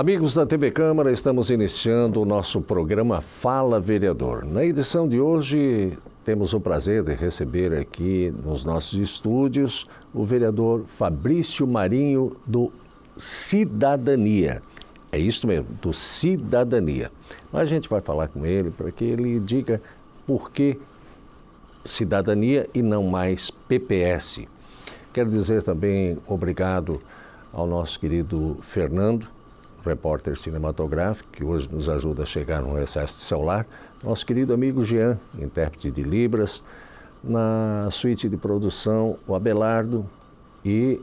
Amigos da TV Câmara, estamos iniciando o nosso programa Fala Vereador. Na edição de hoje, temos o prazer de receber aqui nos nossos estúdios o vereador Fabrício Marinho do Cidadania. É isso mesmo, do Cidadania. Mas a gente vai falar com ele para que ele diga por que cidadania e não mais PPS. Quero dizer também obrigado ao nosso querido Fernando repórter cinematográfico, que hoje nos ajuda a chegar no recesso de celular, nosso querido amigo Jean, intérprete de Libras, na suíte de produção, o Abelardo e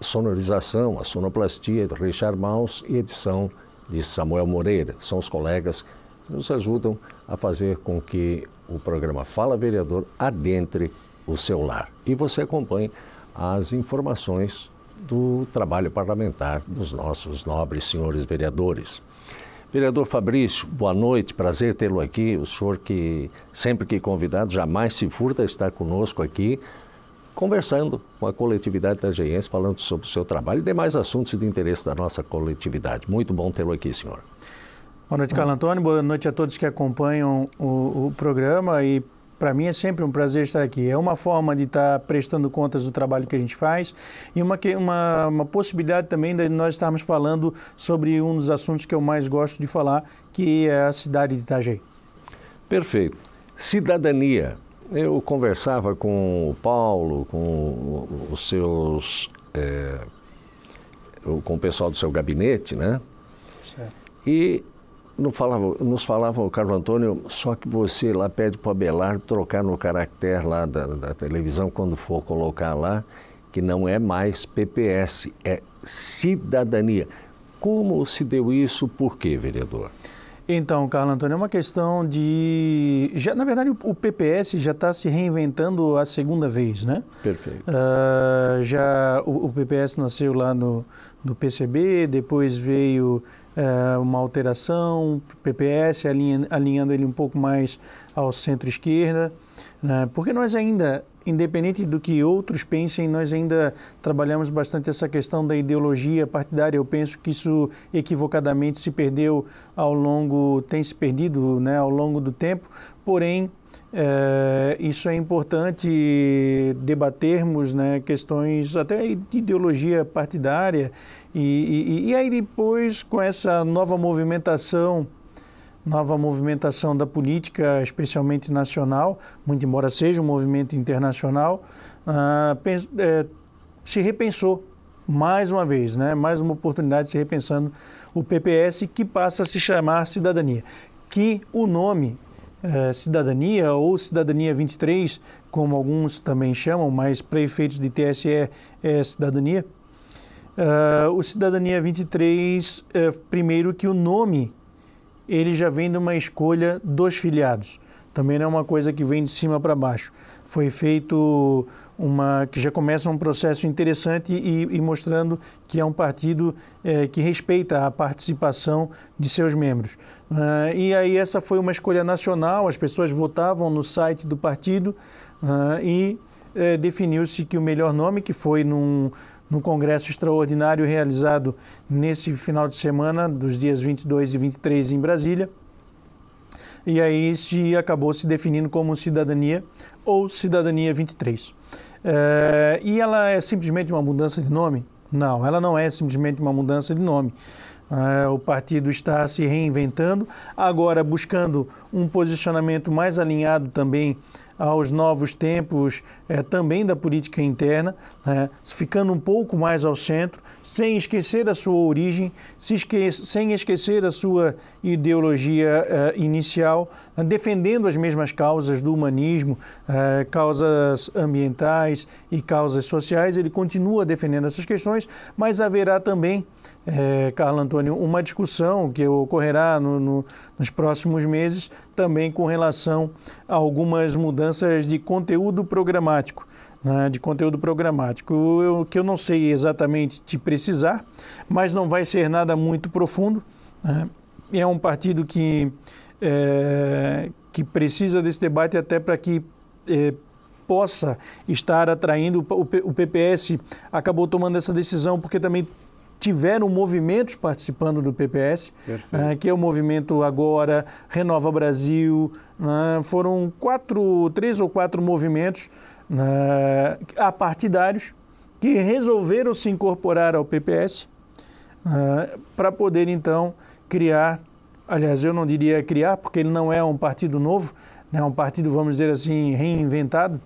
sonorização, a sonoplastia de Richard Maus e edição de Samuel Moreira. São os colegas que nos ajudam a fazer com que o programa Fala Vereador adentre o celular E você acompanhe as informações do trabalho parlamentar dos nossos nobres senhores vereadores. Vereador Fabrício, boa noite, prazer tê-lo aqui. O senhor que, sempre que convidado, jamais se furta a estar conosco aqui, conversando com a coletividade da GES, falando sobre o seu trabalho e demais assuntos de interesse da nossa coletividade. Muito bom tê-lo aqui, senhor. Boa noite, Carlos Antônio. Boa noite a todos que acompanham o, o programa e para mim é sempre um prazer estar aqui. É uma forma de estar tá prestando contas do trabalho que a gente faz e uma, uma, uma possibilidade também de nós estarmos falando sobre um dos assuntos que eu mais gosto de falar, que é a cidade de Itajaí. Perfeito. Cidadania. Eu conversava com o Paulo, com os seus. É, com o pessoal do seu gabinete, né? Certo. E não falavam, nos falavam, Carlos Antônio, só que você lá pede para o Abelardo trocar no caractere lá da, da televisão, quando for colocar lá, que não é mais PPS, é cidadania. Como se deu isso? Por quê, vereador? Então, Carlos Antônio, é uma questão de. Já, na verdade, o PPS já está se reinventando a segunda vez, né? Perfeito. Uh, já o, o, PPS nasceu lá no, no PCB, depois veio é, uma alteração, PPS, alinha, alinhando ele um pouco mais ao centro-esquerda, né? porque nós ainda, independente do que outros pensem, nós ainda trabalhamos bastante essa questão da ideologia partidária. Eu penso que isso equivocadamente se perdeu ao longo, tem se perdido né, ao longo do tempo, porém é, isso é importante debatermos né, questões até de ideologia partidária e, e, e, aí depois com essa nova movimentação, nova movimentação da política, especialmente nacional, muito embora seja um movimento internacional, ah, é, se repensou mais uma vez, né, mais uma oportunidade de se repensando o PPS que passa a se chamar Cidadania, que o nome eh, cidadania ou cidadania 23, como alguns também chamam, mas para efeitos de TSE é cidadania. Uh, o Cidadania 23, uh, eh, primeiro que o nome, ele já vem de uma escolha dos filiados. Também não é uma coisa que vem de cima para baixo. Foi feito uma que já começa um processo interessante e, e mostrando que é um partido é, que respeita a participação de seus membros. Uh, e aí essa foi uma escolha nacional. As pessoas votavam no site do partido uh, e é, definiu-se que o melhor nome, que foi num, num congresso extraordinário realizado nesse final de semana, dos dias 22 e 23 em Brasília, e aí se acabou se definindo como cidadania ou cidadania 23. É, eh, e ela é simplesmente uma mudança de nome? Não, ela não é simplesmente uma mudança de nome. É, o partido está se reinventando, agora buscando um posicionamento mais alinhado também aos novos tempos é, também da política interna, né, ficando um pouco mais ao centro, sem esquecer a sua origem, sem esquecer a sua ideologia uh, inicial, uh, defendendo as mesmas causas do humanismo, uh, causas ambientais e causas sociais. Ele continua defendendo essas questões, mas haverá também, eh, Carlos Antônio, uma discussão que ocorrerá no, no, nos próximos meses também com relação a algumas mudanças de conteúdo programático né, de conteúdo programático. O que eu não sei exatamente te precisar, mas não vai ser nada muito profundo. Né? É um partido que, é, que precisa desse debate até para que é, possa estar atraindo. O, o PPS acabou tomando essa decisão porque também tiveram movimentos participando do PPS, né, que é o movimento agora Renova Brasil, né, foram quatro, três ou quatro movimentos ah, há partidários que resolveram se incorporar ao PPS ah, para poder então criar, aliás, eu não diria criar, porque ele não é um partido novo, né, é né, um partido, vamos dizer assim, reinventado,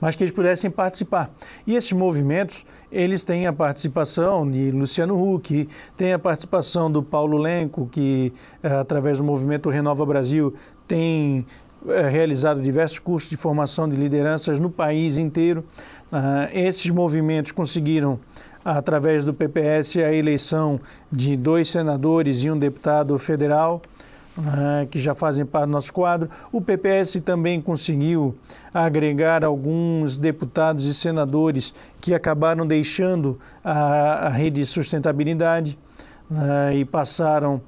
mas que eles pudessem participar. E esses movimentos, eles têm a participação de Luciano Huck, tem a participação do Paulo Lenco, que eh, através do movimento Renova Brasil tem é, realizado diversos cursos de formação de lideranças no país inteiro. Ah, esses movimentos conseguiram, através do PPS, a eleição de dois senadores e um deputado federal. Ah, que já fazem parte do nosso quadro. O PPS também conseguiu agregar alguns deputados e senadores que acabaram deixando a, rede de sustentabilidade ah, e passaram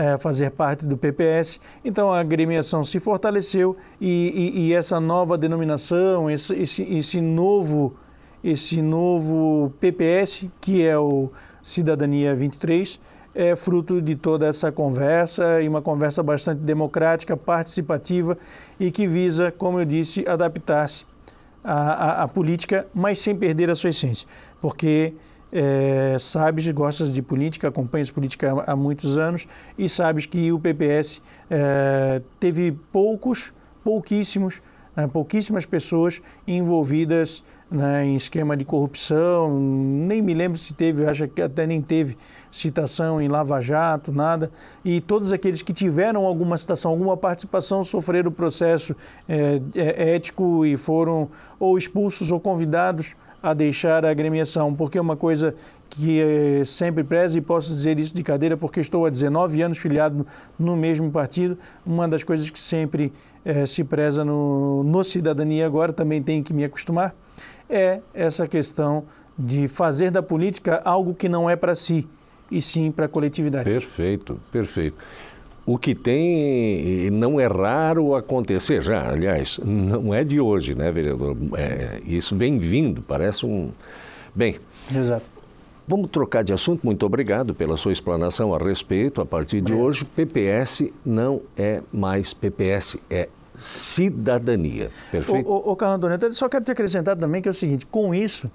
é, fazer parte do PPS. Então a agremiação se fortaleceu e, e, e essa nova denominação, esse, esse, esse, novo esse novo PPS, que é o Cidadania 23, é fruto de toda essa conversa e uma conversa bastante democrática, participativa e que visa, como eu disse, adaptar-se à, à, à política, mas sem perder a sua essência. Porque é, sabes, gostas de política, acompanhas política há, há muitos anos e sabes que o PPS é, teve poucos, pouquíssimos, né, pouquíssimas pessoas envolvidas né, em esquema de corrupção, nem me lembro se teve, acho que até nem teve citação em Lava Jato, nada. E todos aqueles que tiveram alguma citação, alguma participação, sofreram processo é, é, ético e foram ou expulsos ou convidados a deixar a agremiação, porque é uma coisa que eh, sempre prezo e posso dizer isso de cadeira porque estou há 19 anos filiado no mesmo partido. Uma das coisas que sempre eh, se preza no, no Cidadania agora, também tenho que me acostumar, é essa questão de fazer da política algo que não é para si, e sim para a coletividade. Perfeito, perfeito. O que tem e não é raro acontecer já, aliás, não é de hoje, né, vereador? É, isso vem vindo, parece um. Bem. Exato. Vamos trocar de assunto. Muito obrigado pela sua explanação a respeito. A partir de hoje, PPS não é mais PPS, é cidadania. Perfeito? Ô, ô, ô Antônio, eu só quero te acrescentar também que é o seguinte, com isso,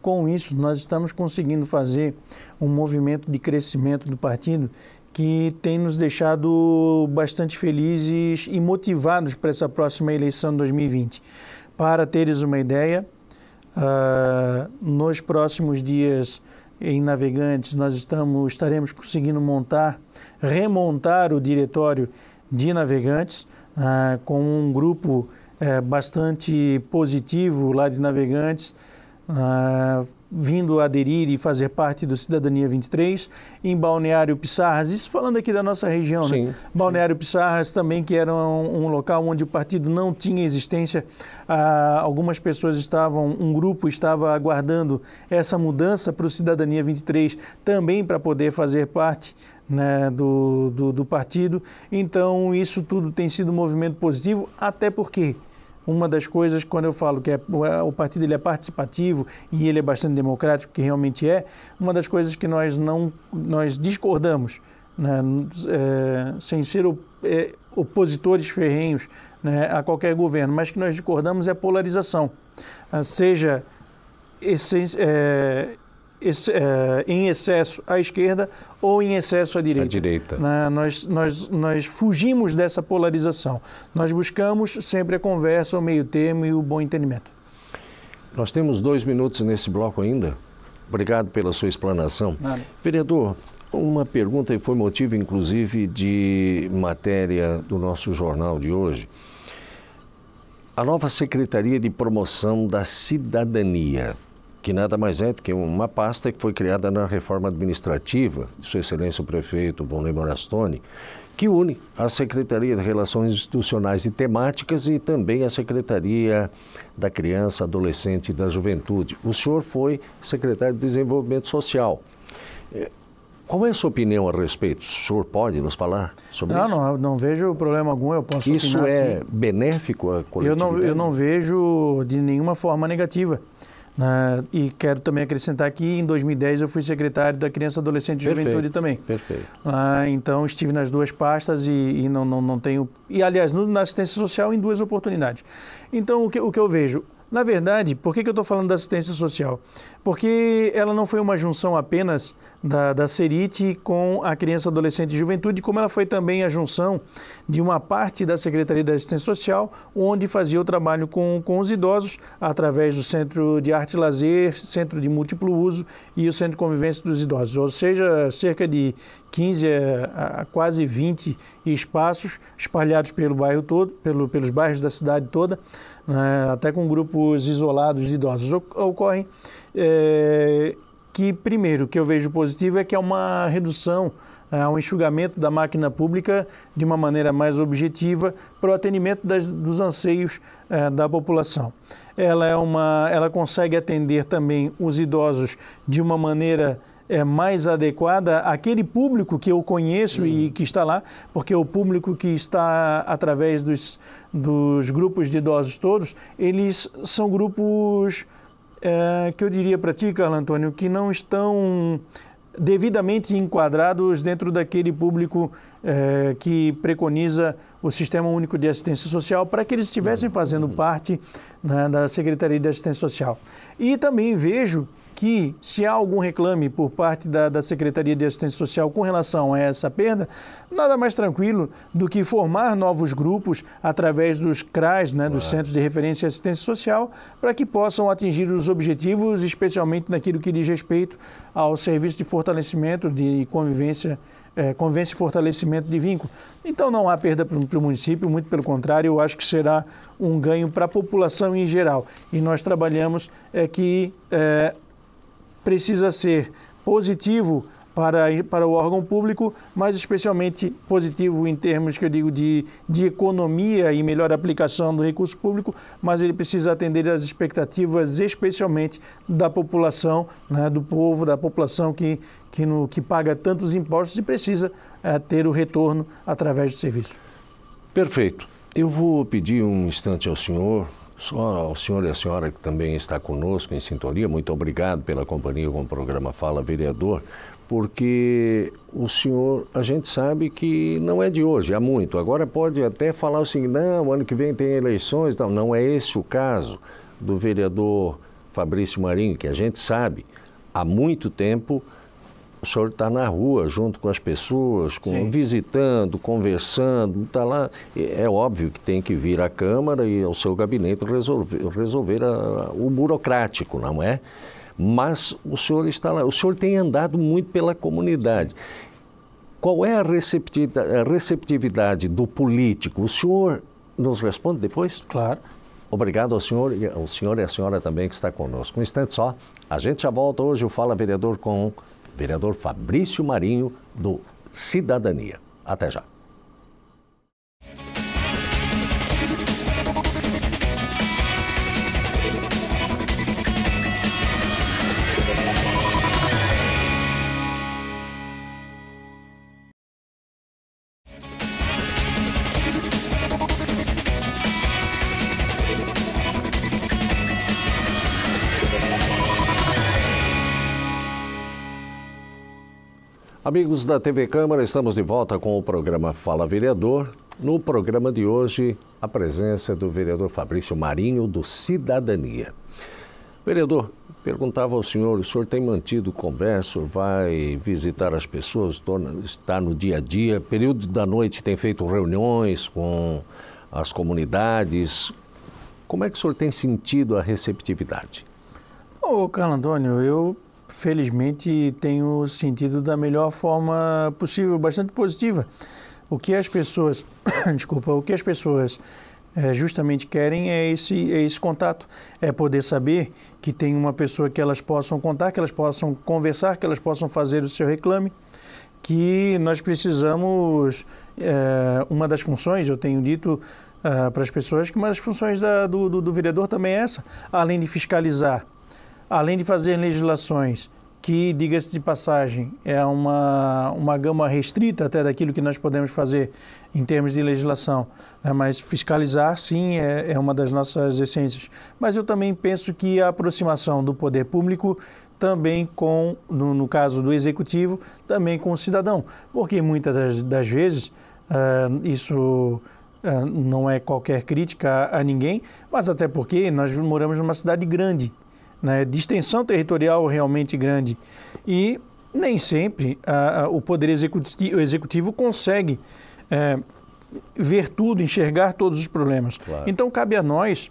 com isso, nós estamos conseguindo fazer um movimento de crescimento do partido que tem nos deixado bastante felizes e motivados para essa próxima eleição de 2020. Para teres uma ideia, uh, nos próximos dias em Navegantes nós estamos, estaremos conseguindo montar, remontar o diretório de Navegantes uh, com um grupo uh, bastante positivo lá de Navegantes ah, vindo aderir e fazer parte do Cidadania 23, em Balneário Pissarras, isso falando aqui da nossa região, né? sim, né? Balneário sim. Pissarras também, que era um, um, local onde o partido não tinha existência, ah, algumas pessoas estavam, um grupo estava aguardando essa mudança para o Cidadania 23, também para poder fazer parte né, do, do, do partido. Então, isso tudo tem sido um movimento positivo, até porque uma das coisas, quando eu falo que é, é, o partido ele é participativo e ele é bastante democrático, que realmente é, uma das coisas que nós não nós discordamos, né, é, sem ser é, opositores ferrenhos né, a qualquer governo, mas que nós discordamos é a polarização, ah, seja essência, é, é, em excesso à esquerda ou em excesso à direita. À direita. Né? nós, nós, nós fugimos dessa polarização. Nós buscamos sempre a conversa, o meio termo e o bom entendimento. Nós temos dois minutos nesse bloco ainda. Obrigado pela sua explanação. Vereador, uma pergunta e foi motivo, inclusive, de matéria do nosso jornal de hoje. A nova Secretaria de Promoção da Cidadania que nada mais é do que uma pasta que foi criada na reforma administrativa, de Sua Excelência o Prefeito Vonley Morastoni, que une a Secretaria de Relações Institucionais e Temáticas e também a Secretaria da Criança, Adolescente e da Juventude. O senhor foi secretário de Desenvolvimento Social. Eh, qual é a sua opinião a respeito? O senhor pode nos falar sobre não, isso? Não, não vejo problema algum, eu posso Isso opinar, é sim. benéfico à coletividade? Eu não, eu não vejo de nenhuma forma negativa. Uh, e quero também acrescentar que em 2010 eu fui secretário da Criança, Adolescente e perfeito, Juventude também. Perfeito. Uh, então estive nas duas pastas e, e não, não, não, tenho. E aliás, no, na assistência social em duas oportunidades. Então o que, o que eu vejo? Na verdade, por que, que eu estou falando da assistência social? porque ela não foi uma junção apenas da, da com a criança, adolescente e juventude, como ela foi também a junção de uma parte da Secretaria da Assistência Social, onde fazia o trabalho com, com os idosos, através do Centro de Arte e Lazer, Centro de Múltiplo Uso e o Centro de Convivência dos Idosos. Ou seja, cerca de 15 a, quase 20 espaços espalhados pelo bairro todo, pelo, pelos bairros da cidade toda, né, até com grupos isolados de idosos. Ocorrem é, que primeiro que eu vejo positivo é que é uma redução ao é, um enxugamento da máquina pública de uma maneira mais objetiva para o atendimento das, dos anseios é, da população. Ela, é uma, ela consegue atender também os idosos de uma maneira é, mais adequada àquele público que eu conheço uhum. e que está lá, porque o público que está através dos, dos grupos de idosos todos, eles são grupos é, que eu diria para ti, Carlos Antônio, que não estão devidamente enquadrados dentro daquele público é, que preconiza o Sistema Único de Assistência Social para que eles estivessem uhum. fazendo uhum. parte né, da Secretaria de Assistência Social. E também vejo que se há algum reclame por parte da, da, Secretaria de Assistência Social com relação a essa perda, nada mais tranquilo do que formar novos grupos através dos CRAS, né, dos Centros de Referência e Assistência Social, para que possam atingir os objetivos, especialmente naquilo que diz respeito ao serviço de fortalecimento de convivência é, eh, convence fortalecimento de vínculo. Então não há perda para o município, muito pelo contrário, eu acho que será um ganho para a população em geral. E nós trabalhamos é, que é, precisa ser positivo para, para o órgão público, mas especialmente positivo em termos que eu digo de, de economia e melhor aplicação do recurso público, mas ele precisa atender às expectativas, especialmente da população, né, do povo, da população que, que, no, que paga tantos impostos e precisa é, ter o retorno através do serviço. Perfeito. Eu vou pedir um instante ao senhor só ao senhor e à senhora que também está conosco em sintonia, muito obrigado pela companhia com o programa Fala Vereador, porque o senhor, a gente sabe que não é de hoje, há muito. Agora pode até falar o seguinte, não, ano que vem tem eleições, não, não é esse o caso do vereador Fabrício Marinho, que a gente sabe há muito tempo o senhor está na rua junto com as pessoas, com, visitando, conversando, está lá. É óbvio que tem que vir à Câmara e ao seu gabinete resolver, resolver a, o burocrático, não é? Mas o senhor está lá, o senhor tem andado muito pela comunidade. Qual é a receptividade, do político? O senhor nos responde depois? Claro. Obrigado ao senhor, ao senhor e à senhora também que está conosco. Um instante só. A gente já volta hoje. O Fala Vereador com vereador Fabrício Marinho, do Cidadania. Até já. Amigos da TV Câmara, estamos de volta com o programa Fala Vereador. No programa de hoje, a presença do vereador Fabrício Marinho, do Cidadania. Vereador, perguntava ao senhor, o senhor tem mantido conversa, vai visitar as pessoas, está no dia a dia, período da noite tem feito reuniões com as comunidades. Como é que o senhor tem sentido a receptividade? Ô, Carlos Antônio, eu felizmente, tenho sentido da melhor forma possível, bastante positiva. O que as pessoas, desculpa, o que as pessoas é, justamente querem é esse, é esse contato, é poder saber que tem uma pessoa que elas possam contar, que elas possam conversar, que elas possam fazer o seu reclame, que nós precisamos, é, uma das funções, eu tenho dito é, para as pessoas, que uma das funções da, do, do, do vereador também é essa, além de fiscalizar além de fazer legislações que, diga-se de passagem, é uma, uma gama restrita até daquilo que nós podemos fazer em termos de legislação, né? mas fiscalizar, sim, é, é uma das nossas essências. Mas eu também penso que a aproximação do poder público também com, no, no caso do executivo, também com o cidadão, porque muitas das, das vezes uh, isso ah, não é qualquer crítica a ninguém, mas até porque nós moramos numa cidade grande né, de extensão territorial realmente grande. E nem sempre a, a, o Poder executivo, o executivo consegue é, ver tudo, enxergar todos os problemas. Claro. Então, cabe a nós,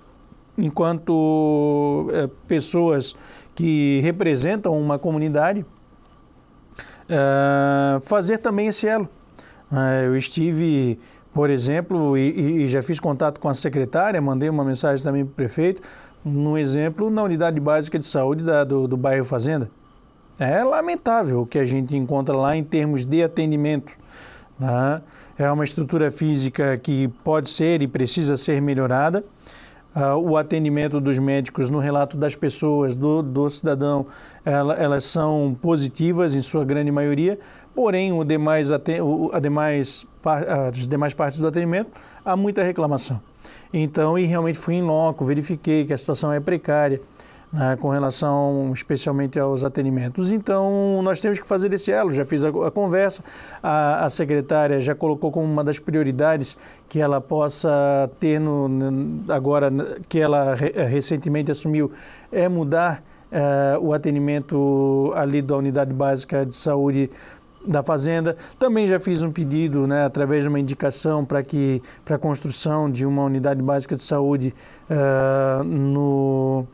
enquanto é, pessoas que representam uma comunidade, é, fazer também esse elo. É, eu estive por exemplo, e, e, já fiz contato com a secretária, mandei uma mensagem também para o prefeito, num exemplo, na unidade básica de saúde da, do, do bairro Fazenda. É lamentável o que a gente encontra lá em termos de atendimento. Né? É uma estrutura física que pode ser e precisa ser melhorada. Uh, o atendimento dos médicos no relato das pessoas, do, do cidadão, ela, elas são positivas em sua grande maioria, porém o demais, o, a demais, as demais partes do atendimento há muita reclamação. Então, e realmente fui em loco, verifiquei que a situação é precária. Né, com relação especialmente aos atendimentos. Então, nós temos que fazer esse elo. Já fiz a, a conversa, a, a, secretária já colocou como uma das prioridades que ela possa ter no, agora, que ela recentemente assumiu, é mudar. Uh, o atendimento ali da unidade básica de saúde da fazenda. Também já fiz um pedido, né, através de uma indicação para que para a construção de uma unidade básica de saúde uh, no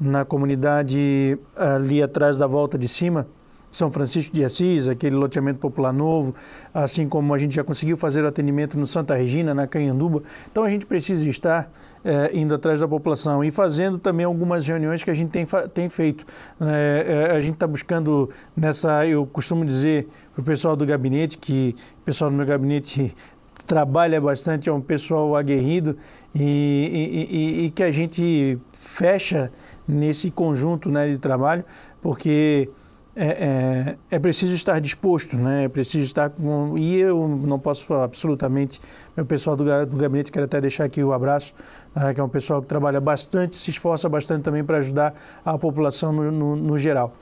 na comunidade ali atrás da volta de cima, são Francisco de Assis, aquele loteamento popular novo, assim como a gente já conseguiu fazer o atendimento no Santa Regina, na Canhanduba. Então a gente precisa estar é, indo atrás da população e fazendo também algumas reuniões que a gente tem, tem feito. É, a gente está buscando nessa, eu costumo dizer para o pessoal do gabinete, que o pessoal do meu gabinete trabalha bastante, é um pessoal aguerrido e, e, e, e que a gente fecha nesse conjunto né, de trabalho, porque é, é, é, preciso estar disposto, né? É preciso estar com... E eu não posso falar absolutamente. Meu pessoal do, do gabinete, quero até deixar aqui o abraço, né? que é um pessoal que trabalha bastante, se esforça bastante também para ajudar a população no, no, no, geral.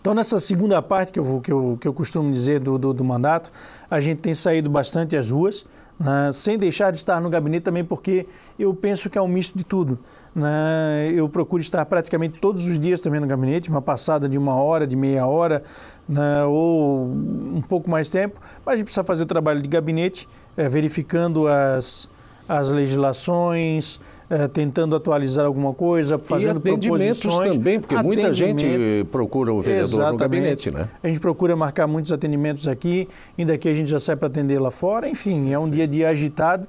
Então, nessa segunda parte que eu, vou, que eu, que eu costumo dizer do, do, do mandato, a gente tem saído bastante às ruas, né, sem deixar de estar no gabinete também, porque eu penso que é um misto de tudo. Né? Eu procuro estar praticamente todos os dias também no gabinete, uma passada de uma hora, de meia hora, né, ou um pouco mais tempo, mas a gente precisa fazer o trabalho de gabinete, é, verificando as, as legislações, é, tentando atualizar alguma coisa, fazendo e atendimentos proposições. também, porque muita gente procura o vereador Exatamente. no gabinete, né? A gente procura marcar muitos atendimentos aqui, ainda que a gente já saiba para atender lá fora. Enfim, é um dia a dia agitado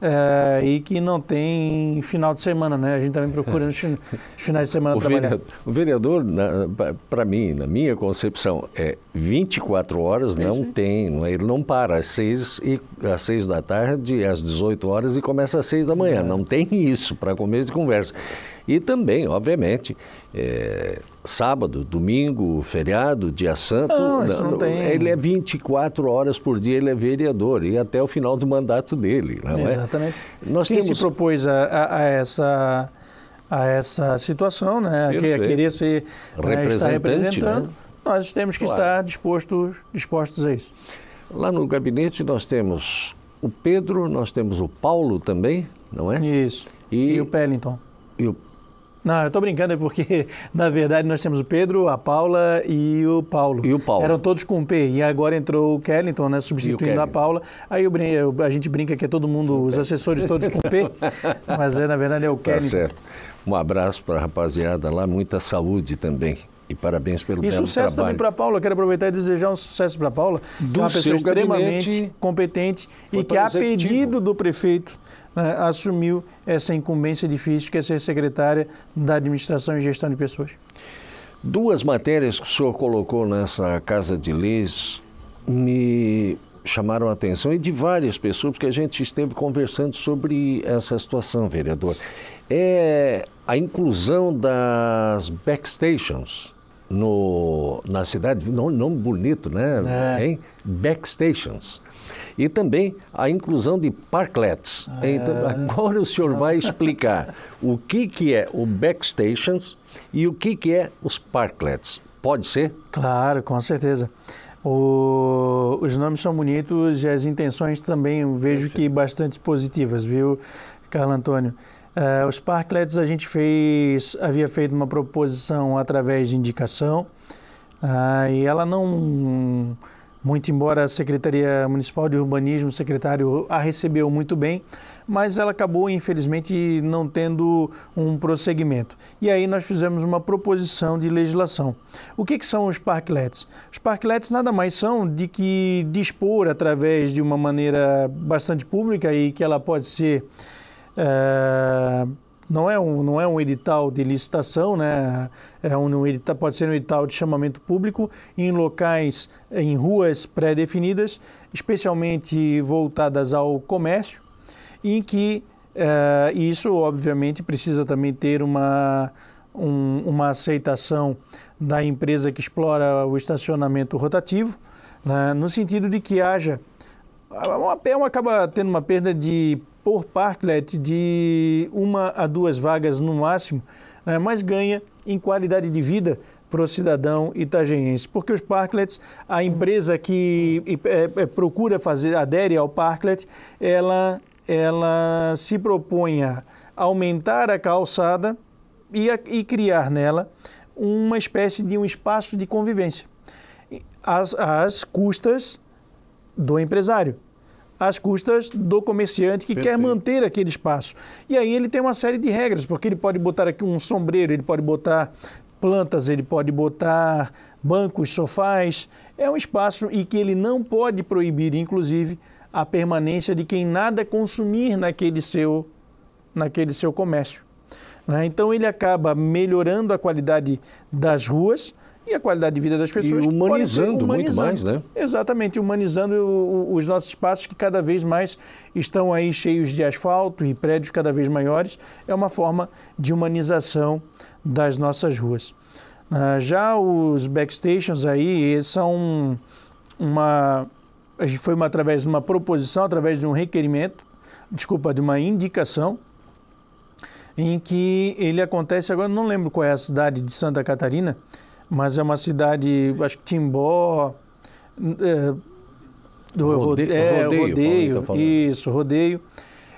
é, e que não tem final de semana, né? A gente também tá procura nos finais de semana o trabalhar. Vereador, o vereador, para mim, na minha concepção, é 24 horas, é não tem, é, ele não para às 6, da tarde, às 18 horas e começa às 6 da manhã. É. Não tem isso para começo de conversa. E também, obviamente, é, sábado, domingo, feriado, dia santo. Não, isso não, não tem. Ele é 24 horas por dia, ele é vereador e até o final do mandato dele. Não é? Exatamente. É? Nós Quem temos... se propôs a, a essa a essa situação, né? Que queria se né, estar representando, né? nós temos que claro. estar dispostos, dispostos a isso. Lá no gabinete nós temos o Pedro, nós temos o Paulo também, não é? Isso. E, e o Pellington. E o não, eu estou brincando, é porque, na verdade, nós temos o Pedro, a Paula e o Paulo. E o Paulo. Eram todos com P. E agora entrou o Kellington, né, substituindo a Paula. Aí a gente brinca que é todo mundo, os é. assessores todos com P, mas é, na verdade é o tá Kellington. certo. Um abraço para a rapaziada lá, muita saúde também. E parabéns pelo e sucesso trabalho. também para a Paula. Quero aproveitar e desejar um sucesso para a Paula, do que é uma pessoa extremamente competente e que, a pedido do prefeito, né, assumiu essa incumbência difícil que é ser secretária da Administração e Gestão de Pessoas. Duas matérias que o senhor colocou nessa Casa de Leis me chamaram a atenção e de várias pessoas, porque a gente esteve conversando sobre essa situação, vereador. É a inclusão das backstations no, na cidade, nome bonito, né? É. Hein? Backstations. E também a inclusão de parklets. Ah. Então, agora o senhor vai explicar o que, que é o backstations e o que, que é os parklets. Pode ser? Claro, com certeza. O, os nomes são bonitos e as intenções também eu vejo que bastante positivas, viu, Carlos Antônio? Uh, os parklets a gente fez, havia feito uma proposição através de indicação uh, e ela não muito embora a Secretaria Municipal de Urbanismo, o secretário a recebeu muito bem, mas ela acabou, infelizmente, não tendo um prosseguimento. E aí nós fizemos uma proposição de legislação. O que, que são os parklets? Os parklets nada mais são de que dispor através de uma maneira bastante pública e que ela pode ser. É não é um, não é um edital de licitação, né? É um, um edital, pode ser um edital de chamamento público em locais, em ruas pré-definidas, especialmente voltadas ao comércio, em que é, isso, obviamente, precisa também ter uma, um, uma aceitação da empresa que explora o estacionamento rotativo, né? no sentido de que haja. Uma, uma acaba tendo uma perda de por parklet de uma a duas vagas no máximo, né, mas ganha em qualidade de vida para o cidadão itagenense. Porque os parklets, a empresa que é, é, procura fazer, adere ao parklet, ela, ela se propõe a aumentar a calçada e, a, e criar nela uma espécie de um espaço de convivência. às custas do empresário às custas do comerciante que Perfeito. quer manter aquele espaço. E aí ele tem uma série de regras, porque ele pode botar aqui um sombreiro, ele pode botar plantas, ele pode botar bancos, sofás. É um espaço e que ele não pode proibir, inclusive, a permanência de quem nada consumir naquele seu, naquele seu comércio. Né? Então ele acaba melhorando a qualidade das ruas e a qualidade de vida das pessoas. E humanizando, humanizando, muito mais, né? Exatamente, humanizando os nossos espaços que cada vez mais estão aí cheios de asfalto e prédios cada vez maiores. É uma forma de humanização das nossas ruas. Ah, já os backstations aí são uma... Foi uma, através de uma proposição, através de um requerimento, desculpa, de uma indicação em que ele acontece agora, não lembro qual é a cidade de Santa Catarina, mas é uma cidade, acho que Timbó, é, do rodeio, é, rodeio, rodeio então, tá isso, rodeio.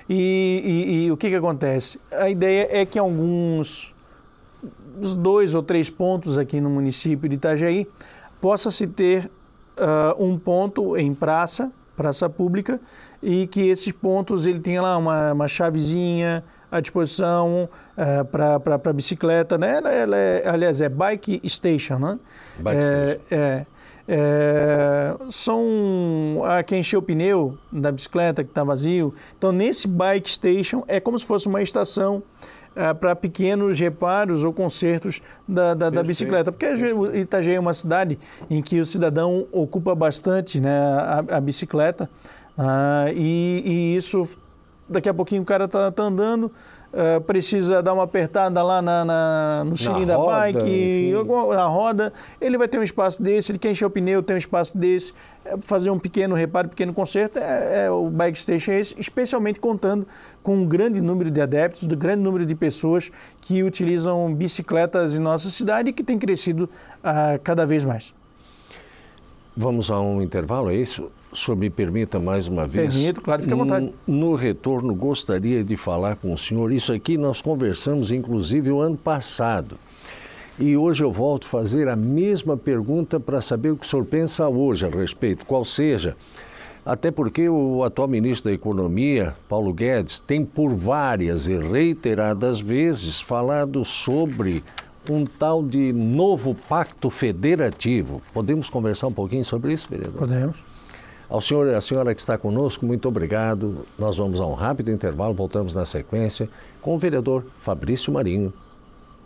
E, e, e, o que, que acontece? A ideia é que alguns os dois ou três pontos aqui no município de Itajaí possa se ter uh, um ponto em praça, praça pública, e que esses pontos ele tenha lá uma, uma chavezinha à disposição, uh, ah, para bicicleta, né? Ela, ela é, aliás, é bike station, né? Bike é, station. É, é, são a quem encheu o pneu da bicicleta que está vazio. Então, nesse bike station é como se fosse uma estação Uh, ah, para pequenos reparos ou consertos da, da, da bicicleta. Porque Itajaí é uma cidade em que o cidadão ocupa bastante né, a, a bicicleta uh, e, e, isso, daqui a pouquinho o cara está tá andando, Uh, precisa dar uma apertada lá na, na no cilindro da bike, alguma, na roda, ele vai ter um espaço desse, ele quer encher o pneu, tem um espaço desse, é, fazer um pequeno reparo, pequeno conserto, é, é, o bike station é esse, especialmente contando com um grande número de adeptos, do um grande número de pessoas que utilizam bicicletas em nossa cidade e que tem crescido uh, cada vez mais. Vamos a um intervalo, é isso? senhor me permita mais uma vez. Permito, claro, fica à vontade. No retorno, gostaria de falar com o senhor. Isso aqui nós conversamos, inclusive, o ano passado. E hoje eu volto a fazer a mesma pergunta para saber o que o senhor pensa hoje a respeito, qual seja. Até porque o atual ministro da Economia, Paulo Guedes, tem por várias e reiteradas vezes falado sobre um tal de novo pacto federativo. Podemos conversar um pouquinho sobre isso, vereador? Podemos. Ao senhor e à senhora que está conosco, muito obrigado. Nós vamos a um rápido intervalo, voltamos na sequência com o vereador Fabrício Marinho,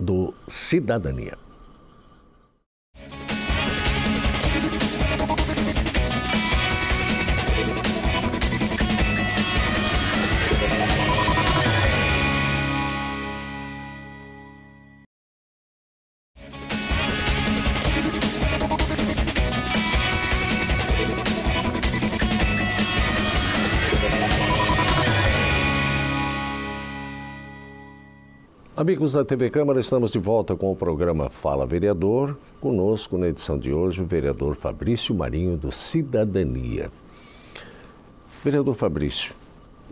do Cidadania. Amigos da TV Câmara, estamos de volta com o programa Fala Vereador. Conosco na edição de hoje o vereador Fabrício Marinho do Cidadania. Vereador Fabrício,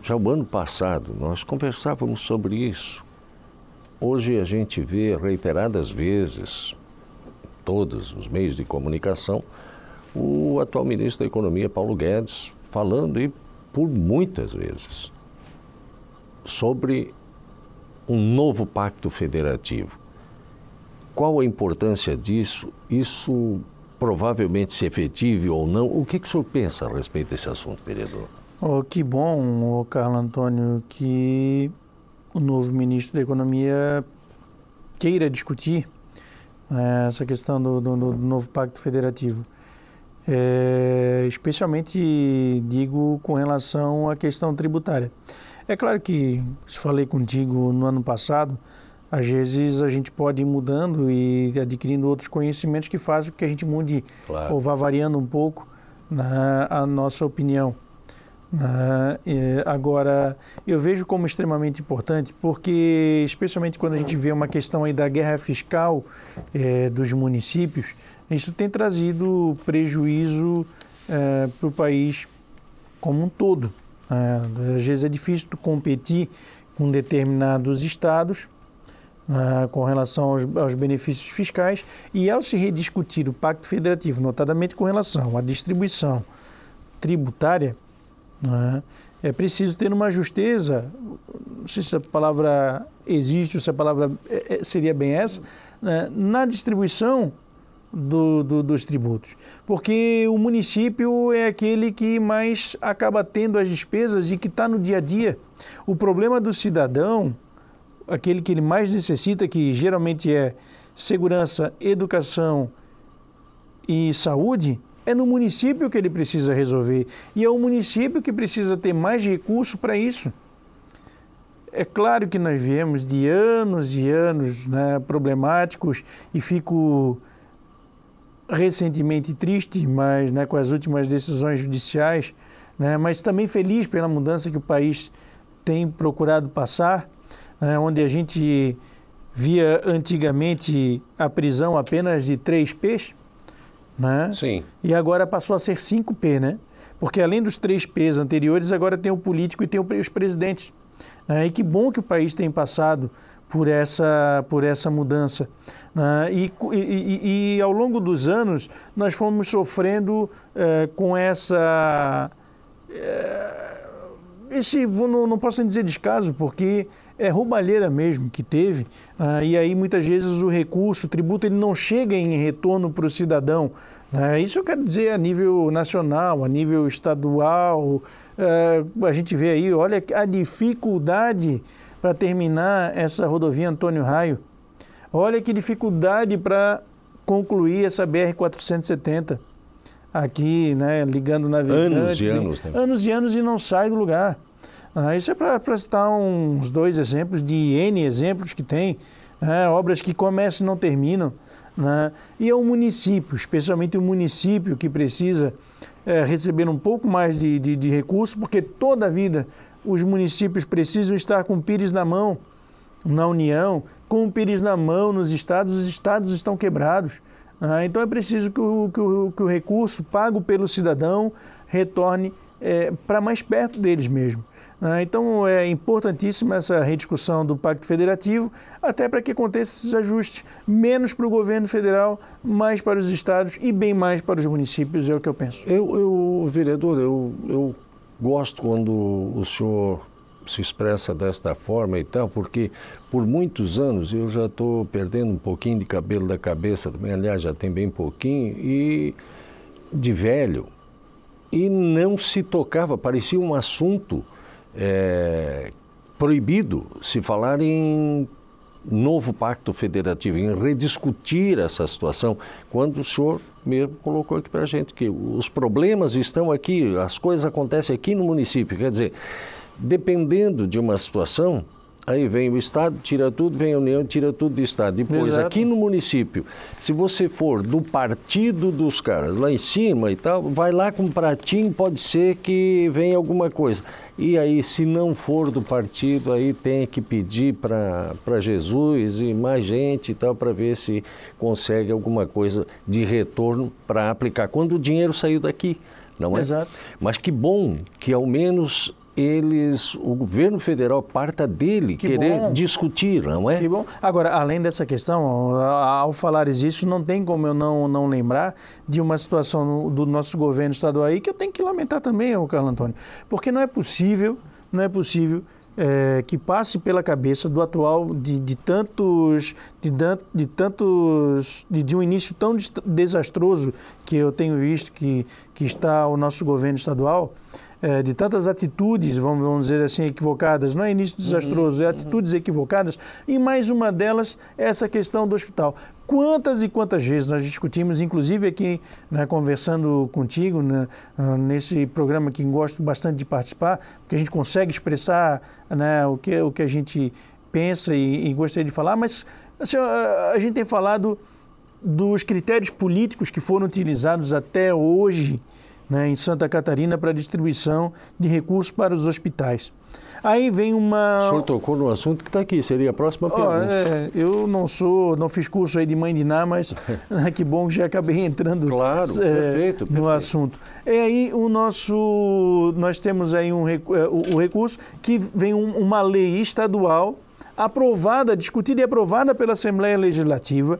já o ano passado nós conversávamos sobre isso. Hoje a gente vê reiteradas vezes, todos os meios de comunicação, o atual ministro da Economia, Paulo Guedes, falando e por muitas vezes sobre um novo pacto federativo. Qual a importância disso? Isso provavelmente se efetive ou não? O que, que o senhor pensa a respeito desse assunto, vereador? Oh, que bom, oh, Carlos Antônio, que o novo ministro da Economia queira discutir né, essa questão do, do, do, novo pacto federativo. É, especialmente, digo, com relação à questão tributária. É claro que, se falei contigo no ano passado, às vezes a gente pode ir mudando e adquirindo outros conhecimentos que fazem com que a gente mude claro. ou vá variando um pouco na, né, a nossa opinião. Na, é, agora, eu vejo como extremamente importante, porque especialmente quando a gente vê uma questão aí da guerra fiscal é, dos municípios, isso tem trazido prejuízo é, eh, para o país como um todo. É, às vezes é difícil competir com determinados estados é, com relação aos, aos, benefícios fiscais e ao se rediscutir o Pacto Federativo, notadamente com relação à distribuição tributária, né, é preciso ter uma justeza, não sei se a palavra existe ou se a palavra é, é, seria bem essa, né, na distribuição do, do, dos tributos. Porque o município é aquele que mais acaba tendo as despesas e que está no dia a dia. O problema do cidadão, aquele que ele mais necessita, que geralmente é segurança, educação e saúde, é no município que ele precisa resolver. E é o município que precisa ter mais recurso para isso. É claro que nós viemos de anos e anos né, problemáticos e fico recentemente triste, mas né, com as últimas decisões judiciais, né, mas também feliz pela mudança que o país tem procurado passar, né, onde a gente via antigamente a prisão apenas de 3Ps, né? Sim. E agora passou a ser 5P, né? Porque além dos 3Ps anteriores, agora tem o político e tem os presidentes. Né? E que bom que o país tem passado por essa, por essa mudança. Né? E, e, e, ao longo dos anos, nós fomos sofrendo eh, com essa. Eh, esse, não, não posso dizer descaso, porque é roubalheira mesmo que teve, né? e aí muitas vezes o recurso, o tributo, ele não chega em retorno para o cidadão. Né? isso eu quero dizer a nível nacional, a nível estadual. Eh, a gente vê aí, olha a dificuldade para terminar essa rodovia Antônio Raio. Olha que dificuldade para concluir essa BR-470 aqui, né, ligando navegantes. Anos e né? anos. Né? Anos e anos e não sai do lugar. Ah, isso é para citar uns dois exemplos de N exemplos que tem, né, obras que começam e não terminam. Né, e é o município, especialmente o município que precisa é, receber um pouco mais de, de, de recurso, porque toda a vida os municípios precisam estar com o Pires na mão, na União, com o pires na mão nos estados, os estados estão quebrados. Ah, então é preciso que o, que, o, que o, recurso pago pelo cidadão retorne é, para mais perto deles mesmo. Ah, então é importantíssima essa rediscussão do Pacto Federativo, até para que aconteça esses ajustes, menos para o governo federal, mais para os estados e bem mais para os municípios, é o que eu penso. Eu, eu vereador, eu, eu gosto quando o senhor se expressa desta forma e tal, porque por muitos anos eu já estou perdendo um pouquinho de cabelo da cabeça também, aliás, já tem bem pouquinho, e de velho. E não se tocava, parecia um assunto é, proibido se falar em novo pacto federativo, em rediscutir essa situação, quando o senhor mesmo colocou aqui para a gente que os problemas estão aqui, as coisas acontecem aqui no município. Quer dizer, dependendo de uma situação, aí vem o Estado, tira tudo, vem a União, tira tudo do Estado. Depois, Exato. aqui no município, se você for do partido dos caras, lá em cima e tal, vai lá com um pratinho, pode ser que venha alguma coisa. E aí, se não for do partido, aí tem que pedir para Jesus e mais gente e tal, para ver se consegue alguma coisa de retorno para aplicar. Quando o dinheiro saiu daqui, não é? Exato. Mas que bom que ao menos eles, o governo federal parta dele que querer bom. discutir, não é? Que bom. Agora, além dessa questão, ao falares isso, não tem como eu não, não lembrar de uma situação do nosso governo estadual aí que eu tenho que lamentar também, o Carlos Antônio, porque não é possível, não é possível é, que passe pela cabeça do atual de, de tantos de, de tantos de, de, um início tão desastroso que eu tenho visto que, que está o nosso governo estadual é, de tantas atitudes, vamos, vamos dizer assim, equivocadas, não é início uhum, desastroso, é uhum. atitudes equivocadas, e mais uma delas é essa questão do hospital. Quantas e quantas vezes nós discutimos, inclusive aqui, né, conversando contigo, né, ah, nesse programa que gosto bastante de participar, porque a gente consegue expressar né, o, que, o que a gente pensa e, e gostaria de falar, mas assim, a, a gente tem falado dos critérios políticos que foram utilizados até hoje né, em Santa Catarina para distribuição de recursos para os hospitais. Aí vem uma. O senhor tocou no assunto que está aqui, seria a próxima pergunta. Oh, é, eu não sou, não fiz curso aí de mãe de Ná, mas que bom que já acabei entrando claro, é, perfeito, perfeito. no assunto. E aí o nosso. Nós temos aí um, é, o, o recurso que vem um, uma lei estadual aprovada, discutida e aprovada pela Assembleia Legislativa,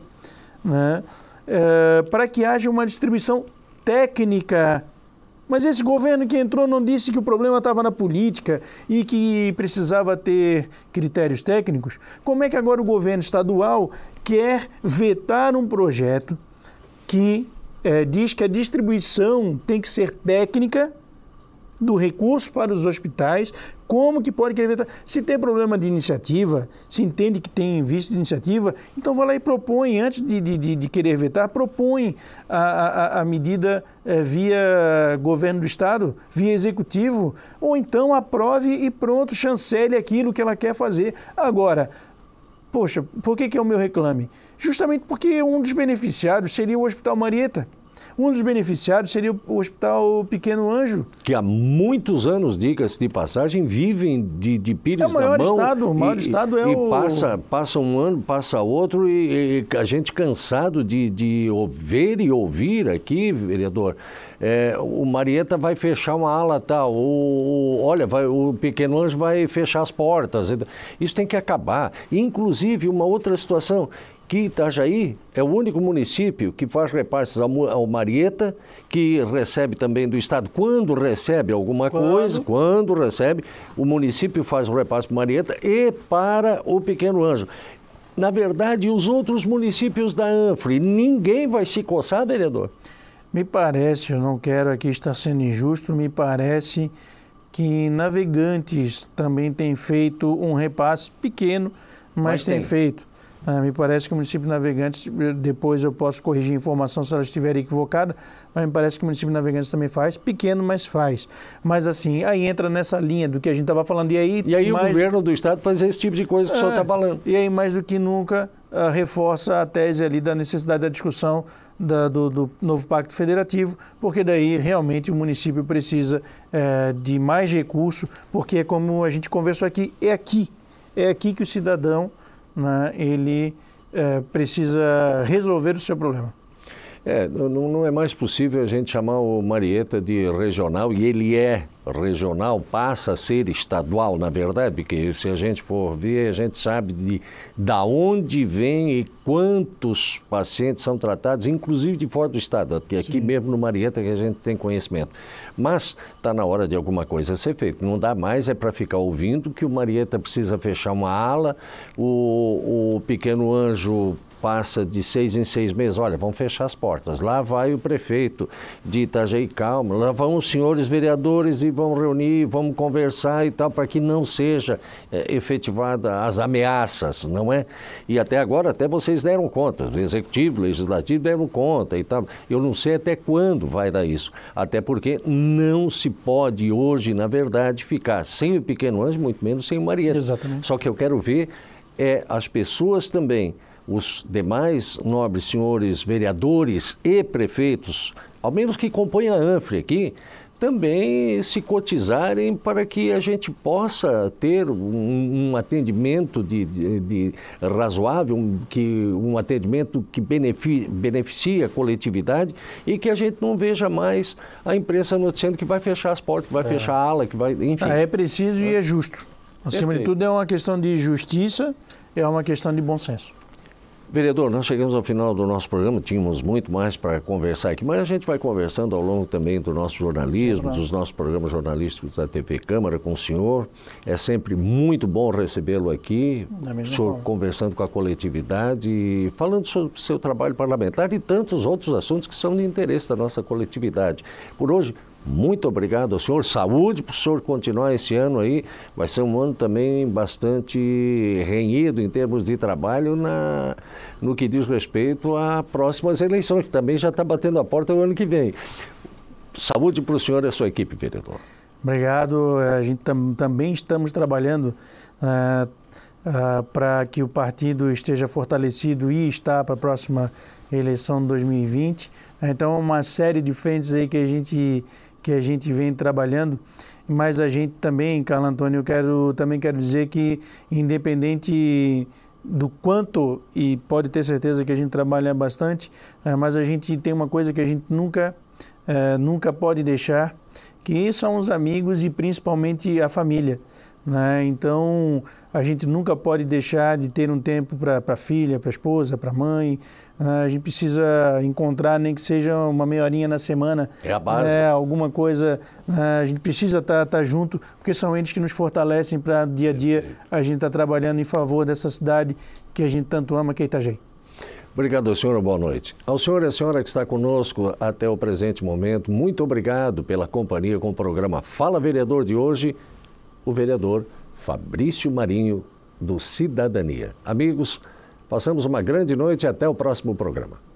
né, é, para que haja uma distribuição técnica mas esse governo que entrou não disse que o problema estava na política e que precisava ter critérios técnicos. Como é que agora o governo estadual quer vetar um projeto que é, diz que a distribuição tem que ser técnica do recurso para os hospitais, como que pode querer... Se tem problema de iniciativa, se entende que tem vício de iniciativa, então vá lá e propõe, antes de, de, de querer vetar, propõe a, a, a medida é, via governo do Estado, via executivo, ou então aprove e pronto, chancele aquilo que ela quer fazer. Agora, poxa, por que, que é o meu reclame? Justamente porque um dos beneficiados seria o Hospital Marieta. Um dos beneficiários seria o Hospital Pequeno Anjo. Que há muitos anos, diga-se de passagem, vivem de, de pires é na mão. Estado, o maior e, estado é e o... E passa, passa um ano, passa outro e, e a gente cansado de, de ver e ouvir aqui, vereador, é, o Marieta vai fechar uma ala tal, o, o olha, vai, o Pequeno Anjo vai fechar as portas. Isso tem que acabar. Inclusive, uma outra situação que Itajaí é o único município que faz repasses ao Marieta, que recebe também do Estado. Quando recebe alguma quando? coisa, quando recebe, o município faz o repasse para Marieta e para o Pequeno Anjo. Na verdade, os outros municípios da Anfre, ninguém vai se coçar, vereador? Me parece, eu não quero aqui estar sendo injusto, me parece que Navegantes também tem feito um repasse pequeno, mas, mas tem feito. Ah, me parece que o município de Navegantes, depois eu posso corrigir a informação se ela estiver equivocada, mas me parece que o município de Navegantes também faz, pequeno, mas faz. Mas assim, aí entra nessa linha do que a gente estava falando. E aí, e aí mais... o governo do Estado faz esse tipo de coisa que ah, o senhor está é, falando. E aí, mais do que nunca, ah, reforça a tese ali da necessidade da discussão da, do, do, novo Pacto Federativo, porque daí realmente o município precisa eh, de mais recurso, porque é como a gente conversou aqui, é aqui, é aqui que o cidadão né, ele é, precisa resolver o seu problema. É, não, não é mais possível a gente chamar o Marieta de regional, e ele é regional, passa a ser estadual, na verdade, porque se a gente for ver, a gente sabe de da onde vem e quantos pacientes são tratados, inclusive de fora do estado, aqui, aqui mesmo no Marieta que a gente tem conhecimento. Mas está na hora de alguma coisa ser feita. Não dá mais é para ficar ouvindo que o Marieta precisa fechar uma ala, o, o pequeno anjo passa de seis em seis meses, olha, vão fechar as portas. Lá vai o prefeito de Itajaí Calma, lá vão os senhores vereadores e vão reunir, vamos conversar e tal, para que não seja é, efetivada as ameaças, não é? E até agora, até vocês deram conta, o executivo, o legislativo deram conta e tal. Eu não sei até quando vai dar isso, até porque não se pode hoje, na verdade, ficar sem o Pequeno Anjo, muito menos sem o Maria. Exatamente. Só que eu quero ver é as pessoas também os demais nobres senhores vereadores e prefeitos, ao menos que compõem a ANFRE aqui, também se cotizarem para que a gente possa ter um, um atendimento de, de, de razoável, um, que, um atendimento que beneficia, a coletividade e que a gente não veja mais a imprensa noticiando que vai fechar as portas, que vai é. fechar a ala, que vai. Enfim. Ah, é preciso e é justo. Acima Perfeito. de tudo, é uma questão de justiça, é uma questão de bom senso. Vereador, nós chegamos ao final do nosso programa, tínhamos muito mais para conversar aqui, mas a gente vai conversando ao longo também do nosso jornalismo, Sim, dos nossos programas jornalísticos da TV Câmara com o senhor. É sempre muito bom recebê-lo aqui, o senhor forma. conversando com a coletividade, falando sobre o seu trabalho parlamentar e tantos outros assuntos que são de interesse da nossa coletividade. Por hoje, muito obrigado ao senhor. Saúde para o senhor continuar esse ano aí. Vai ser um ano também bastante renhido em termos de trabalho na, no que diz respeito a próximas eleições, que também já está batendo a porta o ano que vem. Saúde para o senhor e a sua equipe, vereador. Obrigado. A gente tam, também estamos trabalhando uh, ah, uh, ah, para que o partido esteja fortalecido e está para a próxima eleição de 2020. Então, uma série de frentes aí que a gente que a gente vem trabalhando, mas a gente também, Carlos Antônio, eu quero, também quero dizer que, independente do quanto, e pode ter certeza que a gente trabalha bastante, eh, mas a gente tem uma coisa que a gente nunca, eh, nunca pode deixar, que são os amigos e principalmente a família. Né? Então, a gente nunca pode deixar de ter um tempo para a filha, para a esposa, para a mãe. Né? A gente precisa encontrar, nem que seja uma meia horinha na semana. É a base. Né? Alguma coisa. Né? A gente precisa estar tá, tá junto, porque são eles que nos fortalecem para dia a dia Perfeito. a gente estar tá trabalhando em favor dessa cidade que a gente tanto ama, que é Obrigado, senhor. Boa noite. Ao senhor e à senhora que está conosco até o presente momento, muito obrigado pela companhia com o programa Fala Vereador de hoje o vereador Fabrício Marinho, do Cidadania. Amigos, passamos uma grande noite e até o próximo programa.